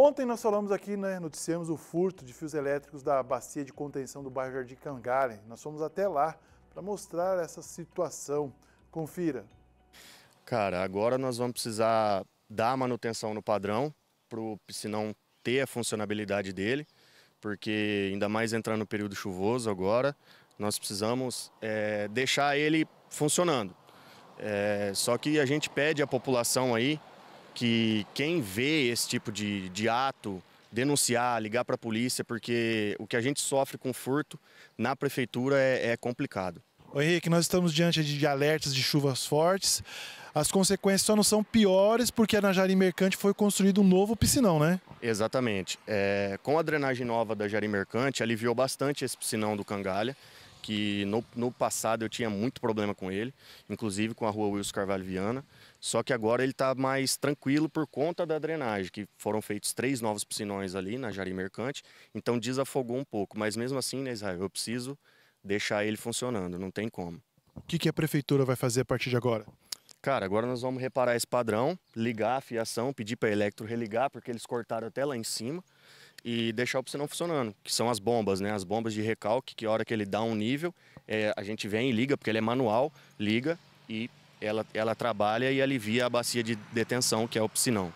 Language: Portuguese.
Ontem nós falamos aqui, né, noticiamos o furto de fios elétricos da bacia de contenção do bairro Jardim Cangaren. Nós fomos até lá para mostrar essa situação. Confira. Cara, agora nós vamos precisar dar manutenção no padrão para o piscinão ter a funcionabilidade dele, porque ainda mais entrando no período chuvoso agora, nós precisamos é, deixar ele funcionando. É, só que a gente pede à população aí que quem vê esse tipo de, de ato, denunciar, ligar para a polícia, porque o que a gente sofre com furto na prefeitura é, é complicado. Ô Henrique, nós estamos diante de alertas de chuvas fortes. As consequências só não são piores porque na Jari Mercante foi construído um novo piscinão, né? Exatamente. É, com a drenagem nova da Jari Mercante, aliviou bastante esse piscinão do Cangalha que no, no passado eu tinha muito problema com ele, inclusive com a rua Wilson Carvalho Viana. Só que agora ele está mais tranquilo por conta da drenagem, que foram feitos três novos piscinões ali na Jari Mercante, então desafogou um pouco. Mas mesmo assim, né, Israel, eu preciso deixar ele funcionando, não tem como. O que, que a prefeitura vai fazer a partir de agora? Cara, agora nós vamos reparar esse padrão, ligar a fiação, pedir para a Electro religar, porque eles cortaram até lá em cima e deixar o piscinão funcionando, que são as bombas, né? As bombas de recalque, que a hora que ele dá um nível, é, a gente vem e liga, porque ele é manual, liga e ela, ela trabalha e alivia a bacia de detenção, que é o piscinão.